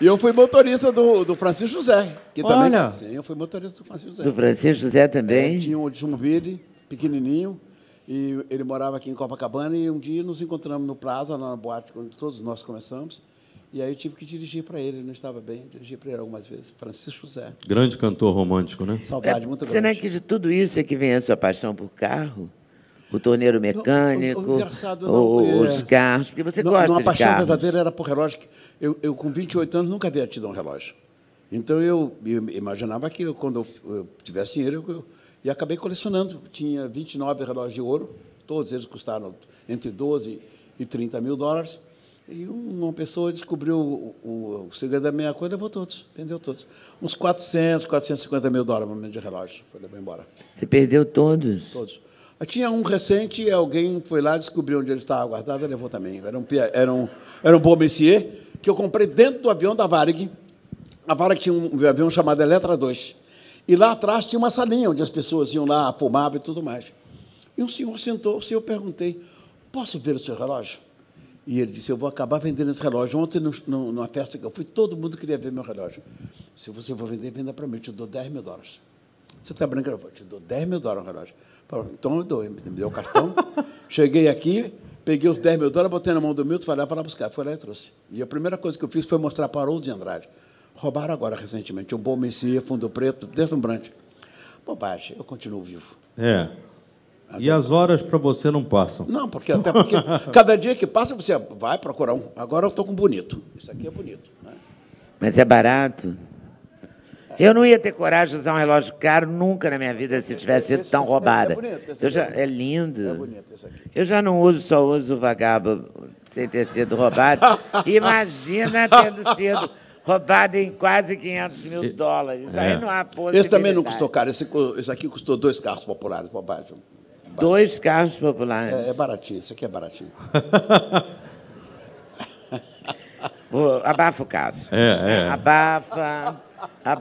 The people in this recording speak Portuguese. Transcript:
E eu fui motorista do, do Francisco José, que Olha. também. Sim, eu fui motorista do Francisco José. Do Francisco José é, também? É, tinha um de Joinville, pequenininho, e ele morava aqui em Copacabana. E um dia nos encontramos no Plaza, lá na boate, quando todos nós começamos. E aí eu tive que dirigir para ele, ele não estava bem, dirigi para ele algumas vezes. Francisco José. Grande cantor romântico, né? Saudade, é, muito grande. Será que de tudo isso é que vem a sua paixão por carro? o torneiro mecânico, o, o, o, não, é. os é... carros, porque você não, gosta não, de carros. A paixão verdadeira era por relógio. Eu, eu, com 28 anos, nunca havia tido um relógio. Então, eu, eu imaginava que eu, quando eu, tivesse dinheiro, e acabei colecionando. Tinha 29 relógios de ouro, todos eles custaram entre 12 e 30 mil dólares. E uma pessoa descobriu o, o, o segredo da meia coisa, levou todos, vendeu todos. Uns 400, 450 mil dólares de relógio. Foi levar embora. Você perdeu todos? Todos. Tinha um recente, alguém foi lá, descobriu onde ele estava guardado, levou também. Era um, era um, era um bom Messier, que eu comprei dentro do avião da Varig. A Varig tinha um, um avião chamado Eletra 2. E lá atrás tinha uma salinha onde as pessoas iam lá, fumavam e tudo mais. E um senhor sentou-se e eu perguntei, posso ver o seu relógio? E ele disse, eu vou acabar vendendo esse relógio. Ontem, no, no, numa festa que eu fui, todo mundo queria ver meu relógio. Se você for vender, venda para mim, eu te dou 10 mil dólares. Você está brincando? Eu vou te dou 10 mil dólares no relógio. Falei, então eu dou, me deu o cartão. Cheguei aqui, peguei os 10 mil dólares, botei na mão do Milton, falei, para lá buscar. Foi lá e trouxe. E a primeira coisa que eu fiz foi mostrar para o de Andrade. Roubaram agora, recentemente, o Bom Messias, Fundo Preto, deslumbrante. Bobagem, eu continuo vivo. É. e as horas para você não passam? Não, porque até porque cada dia que passa você vai procurar um. Agora eu estou com bonito. Isso aqui é bonito. Né? Mas é barato? Eu não ia ter coragem de usar um relógio caro nunca na minha vida se tivesse sido tão é roubada. É, bonito, eu já, é lindo. É bonito isso aqui. Eu já não uso, só uso vagabundo sem ter sido roubado. Imagina tendo sido roubado em quase 500 mil dólares. é. aí não há possibilidade. Esse também não custou caro. Esse, esse aqui custou dois carros populares, bobagem. Dois carros populares. É, é baratinho, isso aqui é baratinho. abafa o caso. É, é. Abafa. abafa.